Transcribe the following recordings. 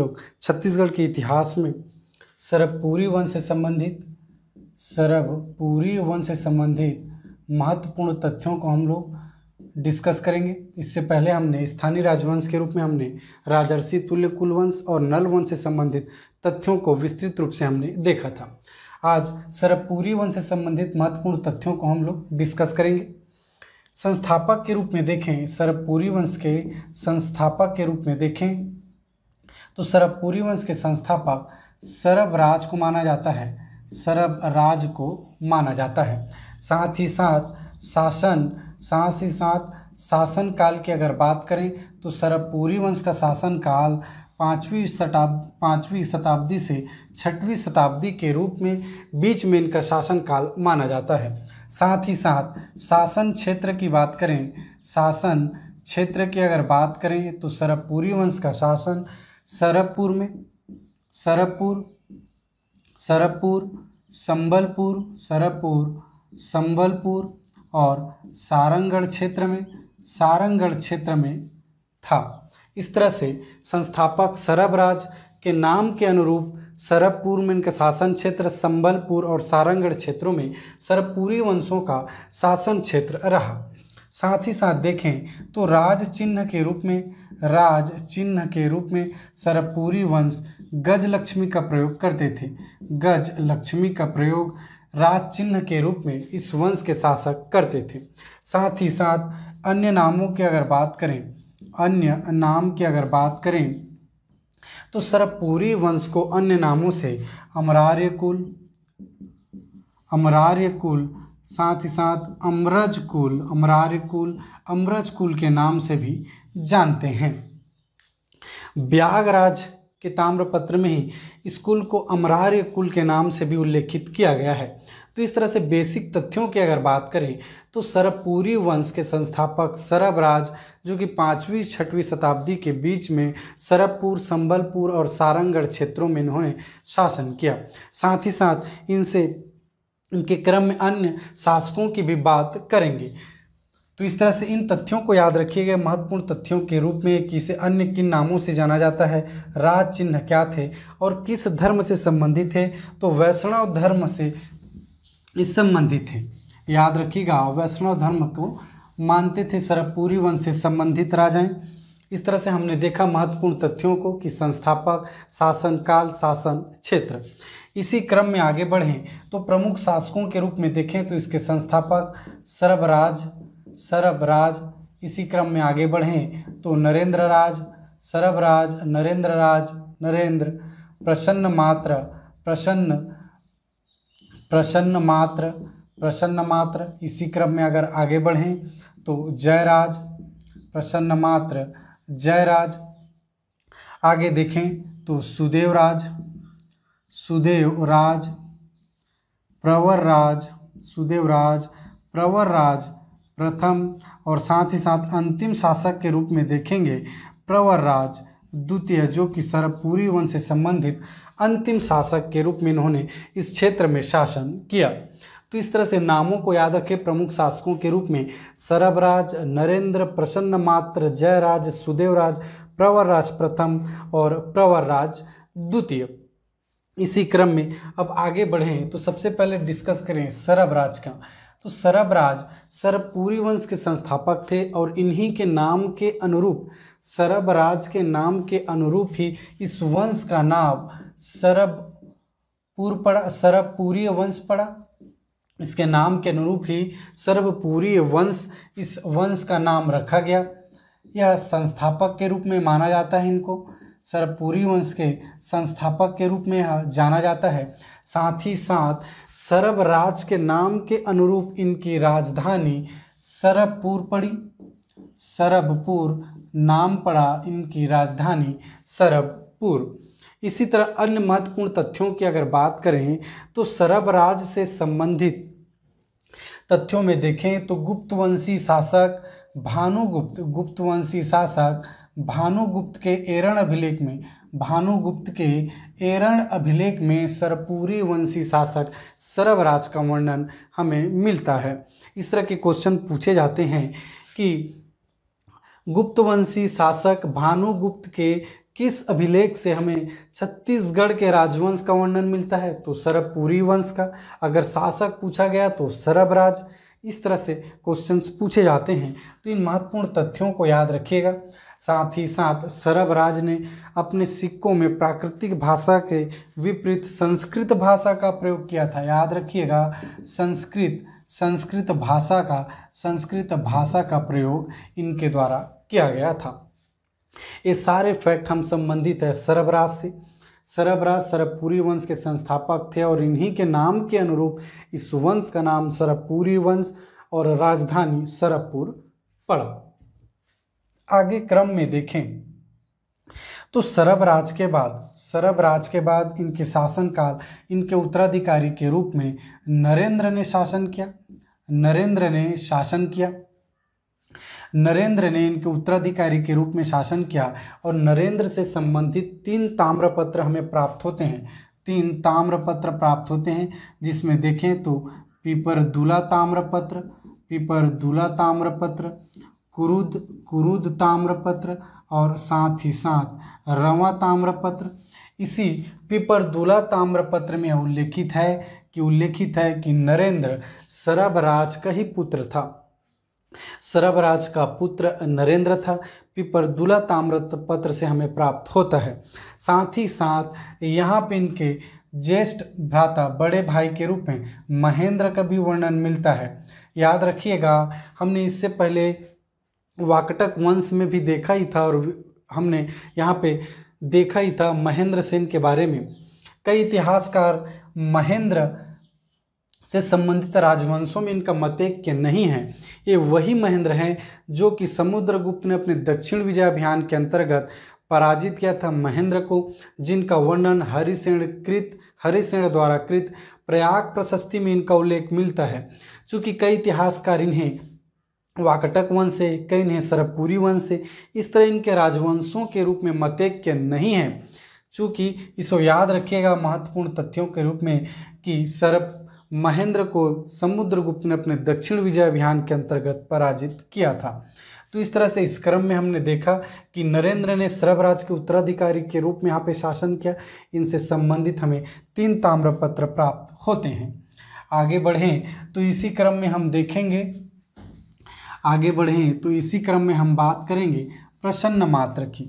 लोग छत्तीसगढ़ के इतिहास में सरबपुरी वंश से संबंधित सरबपुरी वंश से संबंधित महत्वपूर्ण तथ्यों को हम लोग डिस्कस करेंगे इससे पहले हमने स्थानीय राजवंश के रूप में हमने राजर्षि तुल्य कुलवंश और नल वंश से संबंधित तथ्यों को विस्तृत रूप से हमने देखा था आज सरबपुरी वंश से संबंधित महत्वपूर्ण तथ्यों को हम लोग डिस्कस करेंगे संस्थापक के रूप में देखें सरबपुरी वंश के संस्थापक के रूप में देखें तो पूरी वंश के संस्थापक सरभ राज को माना जाता है सरभ राज को माना जाता है साथ ही साथ शासन साथ ही साथ शासन काल की अगर बात करें तो पूरी वंश का शासन काल पाँचवीं शताब पाँचवीं शताब्दी से छठवीं शताब्दी के रूप में बीच में इनका शासन काल माना जाता है साथ ही साथ शासन क्षेत्र की बात करें शासन क्षेत्र की अगर बात करें तो पूरी वंश का शासन सरबपुर में सरबपुर सरबपुर संबलपुर सरबपुर संबलपुर और सारंगढ़ क्षेत्र में सारंगढ़ क्षेत्र में था इस तरह से संस्थापक सरबराज के नाम के अनुरूप सरबपुर में इनका शासन क्षेत्र संबलपुर और सारंगढ़ क्षेत्रों में सरबपुरी वंशों का शासन क्षेत्र रहा साथ ही साथ देखें तो राज चिन्ह के रूप में राज चिन्ह के रूप में सरपुरी वंश गज लक्ष्मी का प्रयोग करते थे गज लक्ष्मी का प्रयोग राज चिन्ह के रूप में इस वंश के शासक करते थे साथ ही साथ अन्य नामों की अगर बात करें अन्य नाम की अगर बात करें तो सरपुरी वंश को अन्य नामों से अमरार्य कुल अमरार्य कुल साथ ही साथ अमरज कुल अमरार्य कुल अमरज कुल के नाम से भी जानते हैं ब्यागराज के ताम्रपत्र में ही इस कुल को अमरार्य कुल के नाम से भी उल्लेखित किया गया है तो इस तरह से बेसिक तथ्यों की अगर बात करें तो सरबपुरी वंश के संस्थापक सरबराज जो कि पाँचवीं छठवीं शताब्दी के बीच में सरबपुर संबलपुर और सारंगढ़ क्षेत्रों में इन्होंने शासन किया साथ ही साथ इनसे इनके क्रम में अन्य शासकों की भी बात करेंगे तो इस तरह से इन तथ्यों को याद रखिए गए महत्वपूर्ण तथ्यों के रूप में कि इसे अन्य किन नामों से जाना जाता है राज चिन्ह क्या थे और किस धर्म से संबंधित है तो वैष्णव धर्म से इस संबंधित है याद रखिएगा वैष्णव धर्म को मानते थे सरपूरी वंश से संबंधित राजाएं इस तरह से हमने देखा महत्वपूर्ण तथ्यों को कि संस्थापक शासन काल शासन क्षेत्र इसी क्रम में आगे बढ़ें तो प्रमुख शासकों के रूप में देखें तो इसके संस्थापक सरबराज सरबराज इसी क्रम में आगे बढ़ें तो नरेंद्र राज सरबराज नरेंद्र राज नरेंद्र प्रसन्न मात्र प्रसन्न प्रसन्न मात्र प्रसन्न मात्र इसी क्रम में अगर आगे बढ़ें तो जयराज प्रसन्न मात्र जयराज आगे देखें तो सुदेवराज सुदेवराज प्रवरराज सुदेवराज प्रवरराज प्रथम और साथ ही साथ अंतिम शासक के रूप में देखेंगे प्रवर राज द्वितीय जो कि सरपूरी वंश से संबंधित अंतिम शासक के रूप में इन्होंने इस क्षेत्र में शासन किया तो इस तरह से नामों को याद रखें प्रमुख शासकों के रूप में सरबराज नरेंद्र प्रसन्न मात्र जयराज सुदेवराज प्रवरराज प्रथम और प्रवरराज द्वितीय इसी क्रम में अब आगे बढ़ें तो सबसे पहले डिस्कस करें सरबराज का तो सरबराज सरपूरी वंश के संस्थापक थे और इन्हीं के नाम के अनुरूप सरबराज के नाम के अनुरूप ही इस वंश का नाम सरबपुर पड़ा सरबपुरी वंश पड़ा इसके नाम के अनुरूप ही सर्वपुरी वंश इस वंश का नाम रखा गया यह संस्थापक के रूप में माना जाता है इनको सर्वपुरी वंश के संस्थापक के रूप में जाना जाता है साथ ही साथ सर्वराज के नाम के अनुरूप इनकी राजधानी सरबपुर पड़ी सरबपुर नाम पड़ा इनकी राजधानी सरबपुर इसी तरह अन्य महत्वपूर्ण तथ्यों की अगर बात करें तो सरबराज से संबंधित तथ्यों में देखें तो गुप्तवंशी शासक भानुगुप्त गुप्तवंशी शासक भानुगुप्त के एरण अभिलेख में भानुगुप्त के एरण अभिलेख में सरपूरे वंशी शासक सरवराज का वर्णन हमें मिलता है इस तरह के क्वेश्चन पूछे जाते हैं कि गुप्तवंशी शासक भानुगुप्त के किस अभिलेख से हमें छत्तीसगढ़ के राजवंश का वर्णन मिलता है तो सरपुरी वंश का अगर शासक पूछा गया तो सरबराज इस तरह से क्वेश्चंस पूछे जाते हैं तो इन महत्वपूर्ण तथ्यों को याद रखिएगा साथ ही साथ सरबराज ने अपने सिक्कों में प्राकृतिक भाषा के विपरीत संस्कृत भाषा का प्रयोग किया था याद रखिएगा संस्कृत संस्कृत भाषा का संस्कृत भाषा का प्रयोग इनके द्वारा किया गया था ये सारे फैक्ट हम संबंधित है सरबराज से सरबराज सरबपुरी वंश के संस्थापक थे और इन्हीं के नाम के अनुरूप इस वंश का नाम सरबपुरी वंश और राजधानी सरबपुर पड़ा आगे क्रम में देखें तो सरब राज के बाद सरब राज के बाद इनके शासनकाल इनके उत्तराधिकारी के रूप में नरेंद्र ने शासन किया नरेंद्र ने शासन किया नरेंद्र ने इनके उत्तराधिकारी के रूप में शासन किया और नरेंद्र से संबंधित तीन ताम्रपत्र हमें प्राप्त होते हैं तीन ताम्रपत्र प्राप्त होते हैं जिसमें देखें तो पीपर दूला ताम्रपत्र पीपर दूला ताम्रपत्र कुरुद कुरुद ताम्रपत्र और साथ ही साथ रवा ताम्रपत्र इसी पिपरदुला ताम्रपत्र में उल्लेखित है कि उल्लेखित है कि नरेंद्र सरबराज का ही पुत्र था सरबराज का पुत्र नरेंद्र था पिपरदुला पत्र से हमें प्राप्त होता है साथ ही साथ यहाँ पे इनके ज्येष्ठ भ्राता बड़े भाई के रूप में महेंद्र का भी वर्णन मिलता है याद रखिएगा हमने इससे पहले वाकटक वंश में भी देखा ही था और हमने यहाँ पे देखा ही था महेंद्र सेन के बारे में कई इतिहासकार महेंद्र से संबंधित राजवंशों में इनका मतैक्य नहीं है ये वही महेंद्र हैं जो कि समुद्रगुप्त ने अपने दक्षिण विजय अभियान के अंतर्गत पराजित किया था महेंद्र को जिनका वर्णन हरिसेण कृत हरिसेण द्वारा कृत प्रयाग प्रशस्ति में इनका उल्लेख मिलता है चूँकि कई इतिहासकार इन्हें वाकटक वंश है कई ने सरभपुरी वंश है इस तरह इनके राजवंशों के रूप में मतैक्य नहीं है चूँकि इसको याद रखिएगा महत्वपूर्ण तथ्यों के रूप में कि सरभ महेंद्र को समुद्रगुप्त ने अपने दक्षिण विजय अभियान के अंतर्गत पराजित किया था तो इस तरह से इस क्रम में हमने देखा कि नरेंद्र ने सरभराज के उत्तराधिकारी के रूप में यहाँ पे शासन किया इनसे संबंधित हमें तीन ताम्रपत्र प्राप्त होते हैं आगे बढ़ें तो इसी क्रम में हम देखेंगे आगे बढ़ें तो इसी क्रम में हम बात करेंगे प्रसन्न मात्र की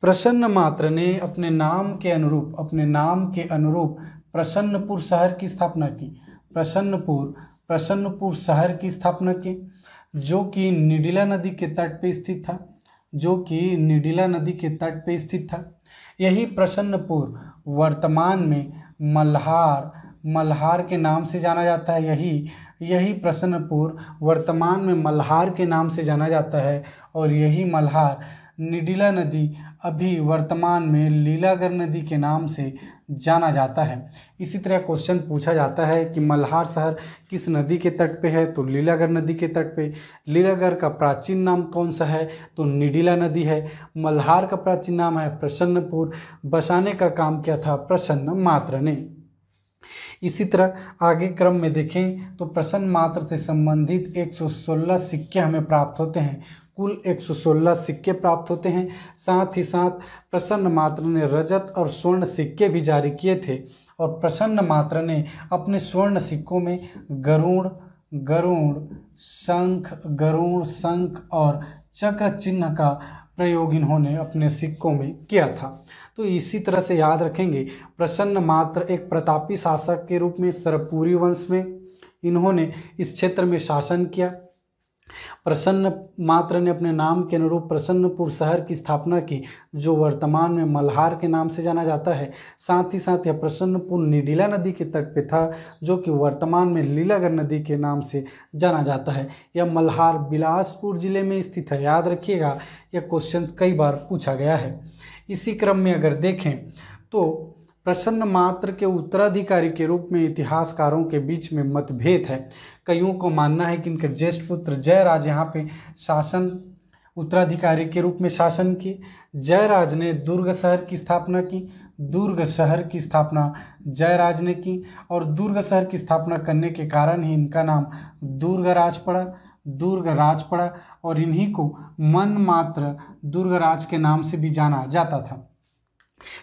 प्रसन्न मात्र ने अपने नाम के अनुरूप अपने नाम के अनुरूप प्रसन्नपुर शहर की स्थापना की प्रसन्नपुर प्रसन्नपुर शहर की स्थापना की जो कि निडिला नदी के तट पर स्थित था जो कि निडिला नदी के तट पर स्थित था यही प्रसन्नपुर वर्तमान में मल्हार मल्हार के नाम से जाना जाता है यही यही प्रसन्नपुर वर्तमान में मल्हार के नाम से जाना जाता है और यही मल्हार निडिला नदी अभी वर्तमान में लीलागर नदी के नाम से जाना जाता है इसी तरह क्वेश्चन पूछा जाता है कि मल्हार शहर किस नदी के तट पे है तो लीलागर नदी के तट पे लीलागर का प्राचीन नाम कौन सा है तो निडिला नदी है मल्हार का प्राचीन नाम है प्रसन्नपुर बसाने का काम किया था प्रसन्न मात्र ने इसी तरह आगे क्रम में देखें तो प्रसन्न मात्र से संबंधित 116 सिक्के हमें प्राप्त होते हैं कुल 116 सिक्के प्राप्त होते हैं साथ ही साथ प्रसन्न मात्र ने रजत और स्वर्ण सिक्के भी जारी किए थे और प्रसन्न मात्र ने अपने स्वर्ण सिक्कों में गरुड़ गरुड़ शंख गरुड़ शंख और चक्र चिन्ह का प्रयोग इन्होंने अपने सिक्कों में किया था तो इसी तरह से याद रखेंगे प्रसन्न मात्र एक प्रतापी शासक के रूप में सरपूरी वंश में इन्होंने इस क्षेत्र में शासन किया प्रसन्न मात्र ने अपने नाम के अनुरूप प्रसन्नपुर शहर की स्थापना की जो वर्तमान में मल्हार के नाम से जाना जाता है साथ ही साथ यह प्रसन्नपुर निडीला नदी के तट पे था जो कि वर्तमान में लीलागर नदी के नाम से जाना जाता है यह मल्हार बिलासपुर जिले में स्थित है याद रखिएगा यह क्वेश्चन कई बार पूछा गया है इसी क्रम में अगर देखें तो प्रसन्न मात्र के उत्तराधिकारी के रूप में इतिहासकारों के बीच में मतभेद है कईयों को मानना है कि इनके ज्येष्ठ पुत्र जयराज यहाँ पे शासन उत्तराधिकारी के रूप में शासन किए जयराज ने दुर्ग शहर की स्थापना की दुर्ग शहर की स्थापना जयराज ने की और दुर्ग शहर की स्थापना करने के कारण ही इनका नाम दुर्गराज राज पड़ा दुर्ग राज पड़ा और इन्हीं को मन मात्र दुर्गराज के नाम से भी जाना जाता था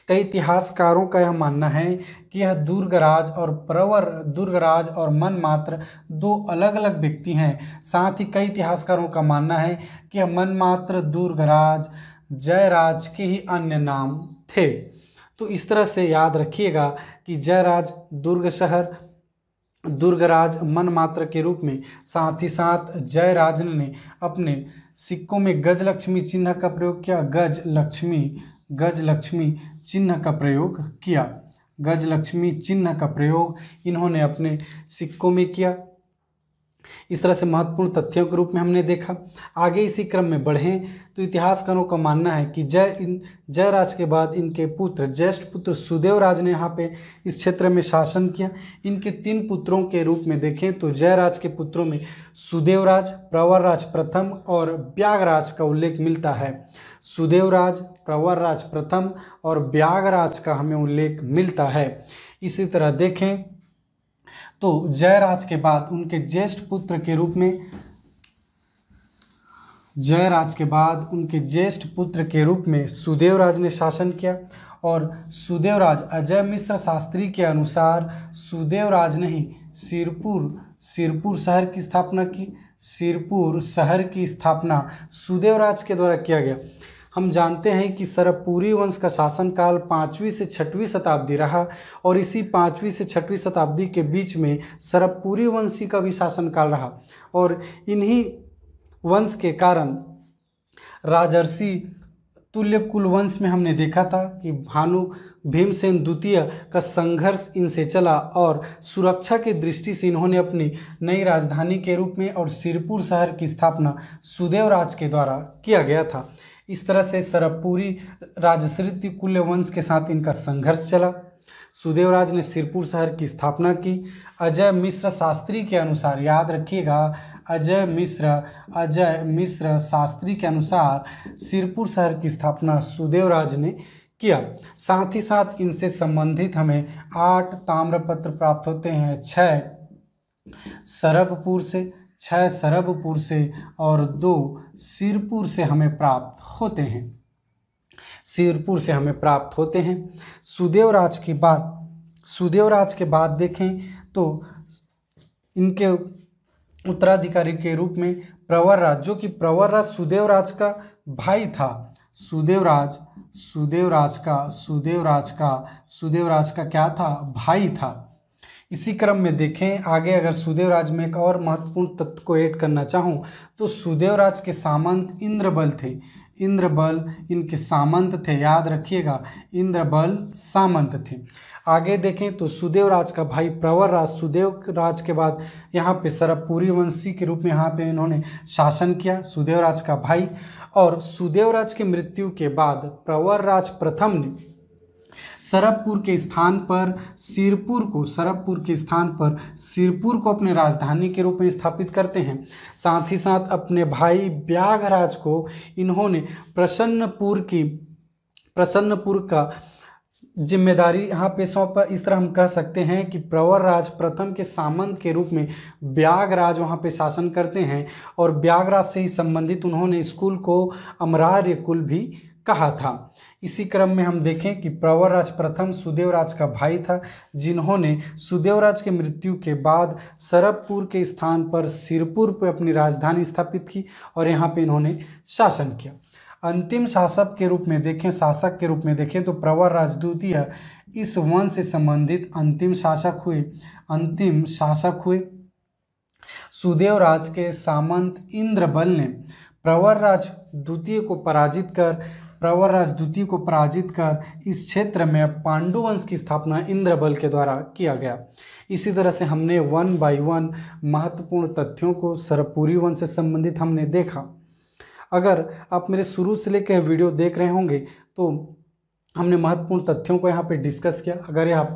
कई इतिहासकारों का यह मानना है कि यह दुर्गराज और प्रवर दुर्गराज और मनमात्र दो अलग अलग व्यक्ति हैं साथ ही कई इतिहासकारों का मानना है कि यह मनमात्र दुर्गराज जयराज के ही अन्य नाम थे तो इस तरह से याद रखिएगा कि जयराज दुर्ग शहर दुर्गराज मनमात्र के रूप में साथ ही साथ जयराजन ने अपने सिक्कों में गज लक्ष्मी चिन्ह का प्रयोग किया गज लक्ष्मी गज लक्ष्मी चिन्ह का प्रयोग किया गज लक्ष्मी चिन्ह का प्रयोग इन्होंने अपने सिक्कों में किया इस तरह से महत्वपूर्ण तथ्यों के रूप में हमने देखा आगे इसी क्रम में बढ़ें तो इतिहासकारों का मानना है कि जय इन जयराज के बाद इनके पुत्र ज्येष्ठ पुत्र सुदेव राज ने यहाँ पे इस क्षेत्र में शासन किया इनके तीन पुत्रों के रूप में देखें तो जयराज के पुत्रों में सुदेवराज प्रवरराज प्रथम और ब्यागराज का उल्लेख मिलता है सुदेवराज प्रवरराज प्रथम और ब्यागराज का हमें उल्लेख मिलता है इसी तरह देखें तो जयराज के बाद उनके ज्येष्ठ पुत्र के रूप में जयराज के बाद उनके ज्येष्ठ पुत्र के रूप में सुदेवराज ने शासन किया और सुदेवराज अजय मिश्र शास्त्री के अनुसार सुदेवराज ने ही सिरपुर सिरपुर शहर की स्थापना की सिरपुर शहर की स्थापना सुदेवराज के द्वारा किया गया हम जानते हैं कि सरपुरी वंश का शासनकाल पाँचवीं से छठवीं शताब्दी रहा और इसी पाँचवीं से छठवीं शताब्दी के बीच में सरपुरी वंशी का भी शासनकाल रहा और इन्हीं वंश के कारण राजर्षि तुल्य कुल वंश में हमने देखा था कि भानु भीमसेन द्वितीय का संघर्ष इनसे चला और सुरक्षा की दृष्टि से इन्होंने अपनी नई राजधानी के रूप में और सिरपुर शहर की स्थापना सुदेवराज के द्वारा किया गया था इस तरह से सरबपुरी राजश्रित कुल्य वंश के साथ इनका संघर्ष चला सुदेवराज ने सिरपुर शहर की स्थापना की अजय मिश्र शास्त्री के अनुसार याद रखिएगा अजय मिश्र अजय मिश्र शास्त्री के अनुसार सिरपुर शहर की स्थापना सुदेवराज ने किया साथ ही साथ इनसे संबंधित हमें आठ ताम्रपत्र प्राप्त होते हैं छः सरबपुर से छः सरबपुर से और दो सिरपुर से हमें प्राप्त होते हैं सिरपुर से हमें प्राप्त होते हैं सुदेवराज के बाद सुदेवराज के बाद देखें तो इनके उत्तराधिकारी के रूप में प्रवरराज जो कि प्रवरराज सुदेवराज का भाई था सुदेवराज सुदेवराज का सुदेवराज का सुदेवराज का क्या था भाई था इसी क्रम में देखें आगे अगर सुदेवराज में एक और महत्वपूर्ण तत्व को ऐड करना चाहूँ तो सुदेवराज के सामंत इंद्रबल थे इंद्रबल इनके सामंत थे याद रखिएगा इंद्रबल सामंत थे आगे देखें तो सुदेवराज का भाई प्रवर राज सुदेव राज के बाद यहाँ पे सरबपुरी वंशी के रूप में यहाँ पे इन्होंने शासन किया सुदेवराज का भाई और सुदेवराज की मृत्यु के बाद प्रवर राज प्रथम ने सरबपुर के स्थान पर सिरपुर को सरबपुर के स्थान पर सिरपुर को अपने राजधानी के रूप में स्थापित करते हैं साथ ही साथ अपने भाई ब्यागराज को इन्होंने प्रसन्नपुर की प्रसन्नपुर का जिम्मेदारी यहाँ पे सौंपा इस तरह हम कह सकते हैं कि प्रवर राज प्रथम के सामंत के रूप में ब्यागराज वहाँ पे शासन करते हैं और ब्यागराज से ही संबंधित उन्होंने स्कूल को अमरार्य कुल भी कहा था इसी क्रम में हम देखें कि प्रवर राज प्रथम सुदेवराज का भाई था जिन्होंने सुदेवराज के मृत्यु के बाद सरबपुर के स्थान पर सिरपुर पर अपनी राजधानी स्थापित की और यहाँ पे इन्होंने शासन किया अंतिम शासक के रूप में देखें शासक के रूप में देखें तो प्रवर राजद्वितीय इस वंश से संबंधित अंतिम शासक हुए अंतिम शासक हुए सुदेवराज के सामंत इंद्रबल ने प्रवर राज द्वितीय को पराजित कर प्रवर राजदूती को पराजित कर इस क्षेत्र में पांडुवंश की स्थापना इंद्रबल के द्वारा किया गया इसी तरह से हमने वन बाई वन महत्वपूर्ण तथ्यों को सरपुरी वंश से संबंधित हमने देखा अगर आप मेरे शुरू से लेकर वीडियो देख रहे होंगे तो हमने महत्वपूर्ण तथ्यों को यहाँ पे डिस्कस किया अगर ये आपको